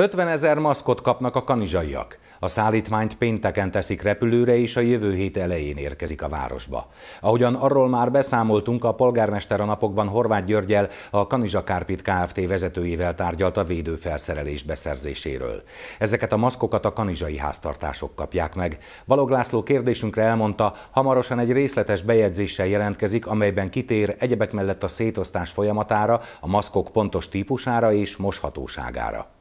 50 ezer maszkot kapnak a kanizsaiak. A szállítmányt pénteken teszik repülőre, és a jövő hét elején érkezik a városba. Ahogyan arról már beszámoltunk, a polgármester a napokban Horváth Györgyel, a Kanizsa Kárpit Kft. vezetőjével tárgyalt a védőfelszerelés beszerzéséről. Ezeket a maszkokat a kanizsai háztartások kapják meg. Balog László kérdésünkre elmondta, hamarosan egy részletes bejegyzéssel jelentkezik, amelyben kitér egyebek mellett a szétosztás folyamatára, a maszkok pontos típusára és moshatóságára.